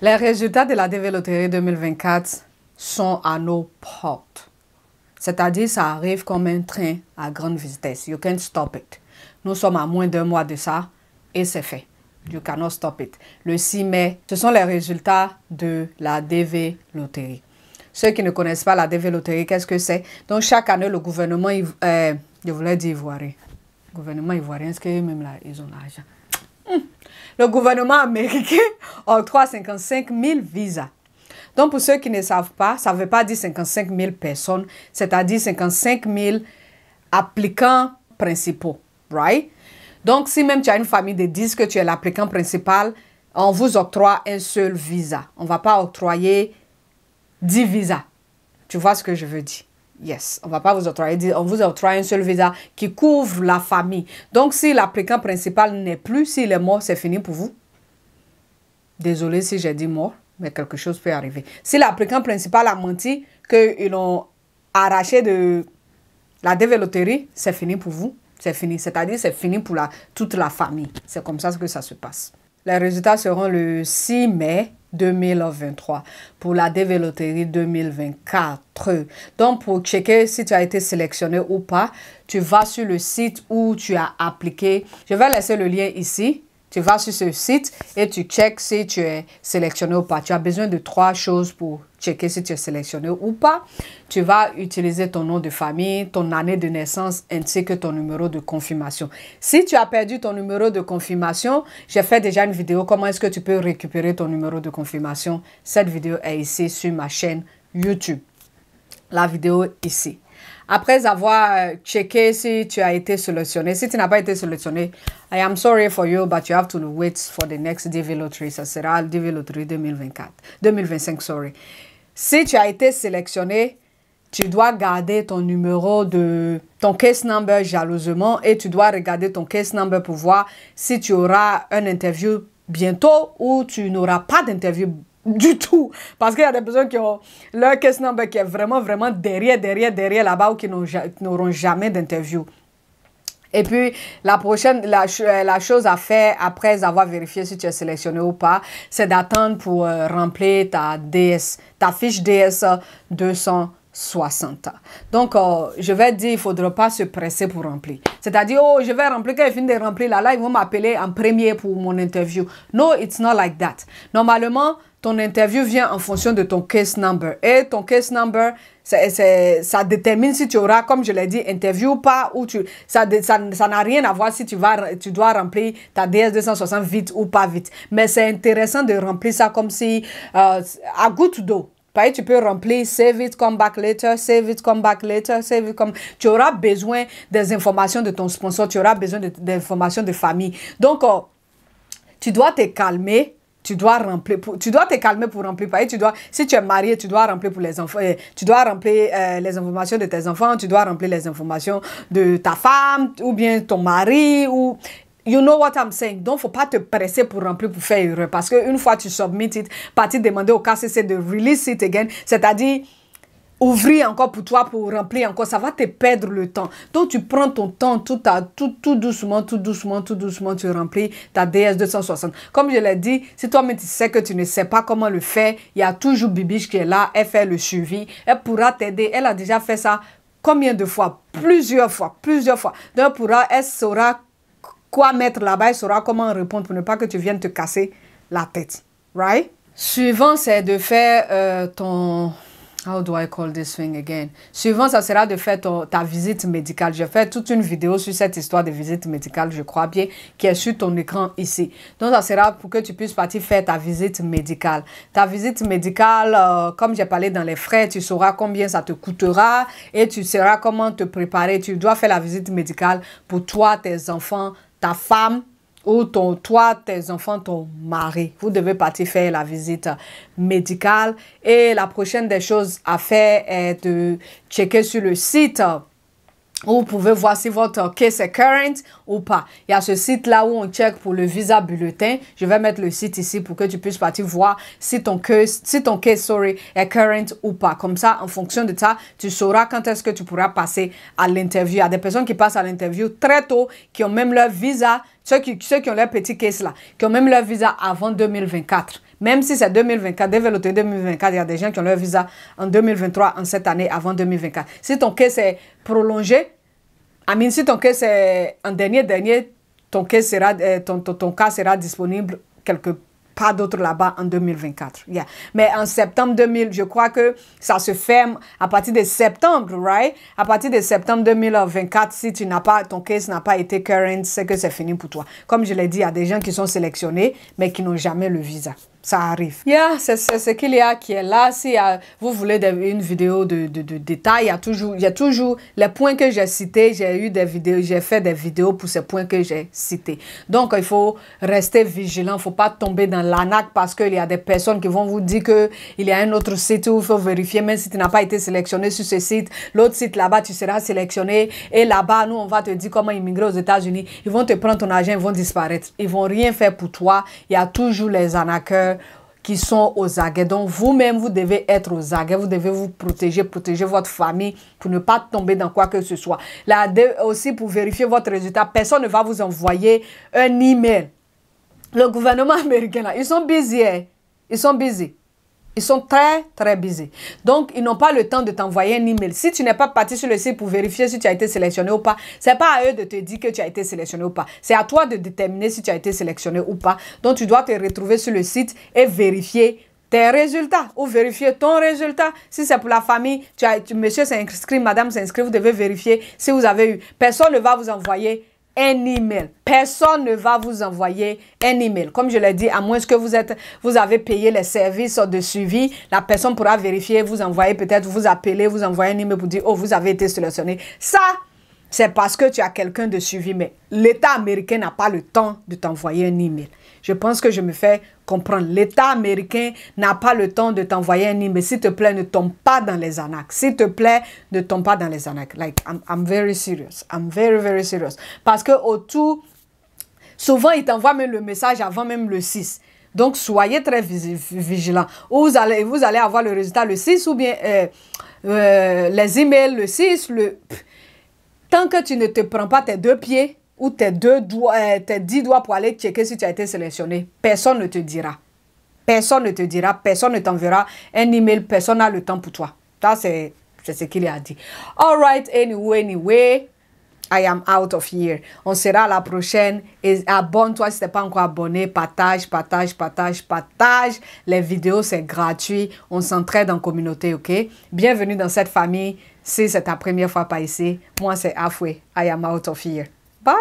Les résultats de la DV lotterie 2024 sont à nos portes. C'est-à-dire, ça arrive comme un train à grande vitesse. You can't stop it. Nous sommes à moins d'un mois de ça et c'est fait. You cannot stop it. Le 6 mai, ce sont les résultats de la DV Loterie. Ceux qui ne connaissent pas la DV Loterie, qu'est-ce que c'est Donc, chaque année, le gouvernement, euh, je voulais dire ivoirien. Le gouvernement ivoirien, est-ce que même là, ils ont l'argent le gouvernement américain octroie 55 000 visas. Donc, pour ceux qui ne savent pas, ça ne veut pas dire 55 000 personnes, c'est-à-dire 55 000 applicants principaux, right? Donc, si même tu as une famille de 10 que tu es l'applicant principal, on vous octroie un seul visa. On ne va pas octroyer 10 visas. Tu vois ce que je veux dire? Yes, on va pas vous octroyer, on vous octroie un seul visa qui couvre la famille. Donc, si l'applicant principal n'est plus, s'il est mort, c'est fini pour vous. Désolé si j'ai dit mort, mais quelque chose peut arriver. Si l'applicant principal a menti, qu'ils ont arraché de la développerie, c'est fini pour vous. C'est fini, c'est-à-dire c'est fini pour la, toute la famille. C'est comme ça que ça se passe. Les résultats seront le 6 mai 2023 pour la développerie 2024. Donc, pour checker si tu as été sélectionné ou pas, tu vas sur le site où tu as appliqué. Je vais laisser le lien ici. Tu vas sur ce site et tu checks si tu es sélectionné ou pas. Tu as besoin de trois choses pour checker si tu es sélectionné ou pas. Tu vas utiliser ton nom de famille, ton année de naissance ainsi que ton numéro de confirmation. Si tu as perdu ton numéro de confirmation, j'ai fait déjà une vidéo comment est-ce que tu peux récupérer ton numéro de confirmation. Cette vidéo est ici sur ma chaîne YouTube. La vidéo ici après avoir euh, checké si tu as été sélectionné. Si tu n'as pas été sélectionné, I am sorry for you, but you have to wait for the next DV Lottery. Ça sera le DV Lottery 2024, 2025, sorry. Si tu as été sélectionné, tu dois garder ton numéro de ton case number jalousement et tu dois regarder ton case number pour voir si tu auras un interview bientôt ou tu n'auras pas d'interview du tout. Parce qu'il y a des personnes qui ont leur case number qui est vraiment, vraiment derrière, derrière, derrière là-bas ou qui n'auront jamais d'interview. Et puis, la prochaine, euh, la, chose à faire après avoir vérifié si tu es sélectionné ou pas, c'est d'attendre pour euh, remplir ta DS, ta fiche DS 200. 60 ans. Donc, euh, je vais dire, il ne faudra pas se presser pour remplir. C'est-à-dire, oh, je vais remplir, quand ils finissent de remplir, là, là, ils vont m'appeler en premier pour mon interview. No, it's not like that. Normalement, ton interview vient en fonction de ton case number. Et ton case number, ça détermine si tu auras, comme je l'ai dit, interview ou pas. Ou tu, ça n'a ça, n'a rien à voir si tu, vas, tu dois remplir ta DS260 vite ou pas vite. Mais c'est intéressant de remplir ça comme si... Euh, à goutte d'eau tu peux remplir save it, come back later, save it, come back later, save it, come. Tu auras besoin des informations de ton sponsor, tu auras besoin des informations de famille. Donc, oh, tu dois te calmer tu dois remplir tu dois te calmer pour remplir tu dois si tu es marié tu dois remplir pour les enfants euh, tu dois remplir euh, les informations de tes enfants tu dois remplir les informations de ta femme ou bien ton mari ou You know what I'm saying? Donc, faut pas te presser pour remplir, pour faire heureux Parce qu'une fois tu submit it, te demander au KCC de release it again. C'est-à-dire, ouvrir encore pour toi, pour remplir encore, ça va te perdre le temps. Donc tu prends ton temps tout, à, tout, tout doucement, tout doucement, tout doucement, tu remplis ta DS260. Comme je l'ai dit, si toi-même tu sais que tu ne sais pas comment le faire, il y a toujours Bibiche qui est là, elle fait le suivi, elle pourra t'aider, elle a déjà fait ça combien de fois Plusieurs fois, plusieurs fois. Donc elle pourra, elle saura quoi mettre là-bas, il saura comment répondre pour ne pas que tu viennes te casser la tête. Right? Suivant, c'est de faire euh, ton... How do I call this thing again? Suivant, ça sera de faire ta visite médicale. J'ai fait toute une vidéo sur cette histoire de visite médicale, je crois bien, qui est sur ton écran ici. Donc, ça sera pour que tu puisses partir faire ta visite médicale. Ta visite médicale, euh, comme j'ai parlé dans les frais, tu sauras combien ça te coûtera et tu sauras comment te préparer. Tu dois faire la visite médicale pour toi, tes enfants, ta femme ou ton, toi, tes enfants, ton mari. Vous devez partir faire la visite médicale. Et la prochaine des choses à faire est de checker sur le site vous pouvez voir si votre case est current ou pas. Il y a ce site là où on check pour le visa bulletin. Je vais mettre le site ici pour que tu puisses partir voir si ton case, si ton case sorry, est current ou pas. Comme ça, en fonction de ça, tu sauras quand est-ce que tu pourras passer à l'interview. Il y a des personnes qui passent à l'interview très tôt, qui ont même leur visa ceux qui, ont leur petit caisse là, qui ont même leur visa avant 2024. Même si c'est 2024, développé 2024, il y a des gens qui ont leur visa en 2023, en cette année, avant 2024. Si ton caisse est prolongé, Amine, si ton caisse est en dernier, dernier, ton cas sera, euh, cas sera disponible quelque part pas d'autres là-bas en 2024. Yeah. Mais en septembre 2000, je crois que ça se ferme à partir de septembre, right? À partir de septembre 2024, si tu n'as pas, ton case n'a pas été current, c'est que c'est fini pour toi. Comme je l'ai dit, il y a des gens qui sont sélectionnés, mais qui n'ont jamais le visa ça arrive. Yeah, c'est ce qu'il y a qui est là. Si euh, vous voulez une vidéo de, de, détail, il y, a toujours, il y a toujours les points que j'ai cités. J'ai eu des vidéos, j'ai fait des vidéos pour ces points que j'ai cités. Donc, il faut rester vigilant. Il ne faut pas tomber dans l'anac parce qu'il y a des personnes qui vont vous dire qu'il y a un autre site où il faut vérifier. Même si tu n'as pas été sélectionné sur ce site, l'autre site là-bas, tu seras sélectionné. Et là-bas, nous, on va te dire comment immigrer aux États-Unis. Ils vont te prendre ton argent, ils vont disparaître. Ils vont rien faire pour toi. Il y a toujours les arnaqueurs qui sont aux aguets. Donc vous-même, vous devez être aux aguets, vous devez vous protéger, protéger votre famille pour ne pas tomber dans quoi que ce soit. Là aussi, pour vérifier votre résultat, personne ne va vous envoyer un email. Le gouvernement américain, là, ils sont busy. Hein. Ils sont busy. Ils sont très, très busy. Donc, ils n'ont pas le temps de t'envoyer un email. Si tu n'es pas parti sur le site pour vérifier si tu as été sélectionné ou pas, ce n'est pas à eux de te dire que tu as été sélectionné ou pas. C'est à toi de déterminer si tu as été sélectionné ou pas. Donc, tu dois te retrouver sur le site et vérifier tes résultats ou vérifier ton résultat. Si c'est pour la famille, tu as, tu, monsieur s'inscrit, madame s'inscrit, vous devez vérifier si vous avez eu. Personne ne va vous envoyer email. Personne ne va vous envoyer un email. Comme je l'ai dit, à moins que vous, êtes, vous avez payé les services de suivi, la personne pourra vérifier, vous envoyer peut-être, vous appeler, vous envoyer un email pour dire, oh, vous avez été sélectionné. Ça, c'est parce que tu as quelqu'un de suivi, mais l'État américain n'a pas le temps de t'envoyer un email. Je pense que je me fais comprendre. L'État américain n'a pas le temps de t'envoyer un email. S'il te plaît, ne tombe pas dans les arnaques. S'il te plaît, ne tombe pas dans les arnaques. Like, I'm, very serious. I'm very, very serious. Parce que tout, souvent, ils t'envoient même le message avant même le 6. Donc, soyez très vigilants. Ou vous allez, vous allez avoir le résultat le 6 ou bien euh, euh, les emails le 6, le... Tant que tu ne te prends pas tes deux pieds ou tes, deux doigts, euh, tes dix doigts pour aller checker si tu as été sélectionné, personne ne te dira. Personne ne te dira, personne ne t'enverra un email, personne n'a le temps pour toi. Ça, c'est ce qu'il a dit. All right, anyway, anyway. I am out of here. On sera à la prochaine. abonne-toi si tu n'es pas encore abonné. Partage, partage, partage, partage. Les vidéos, c'est gratuit. On s'entraide en communauté, ok? Bienvenue dans cette famille. Si c'est ta première fois par ici, moi c'est Afwe. I am out of here. Bye!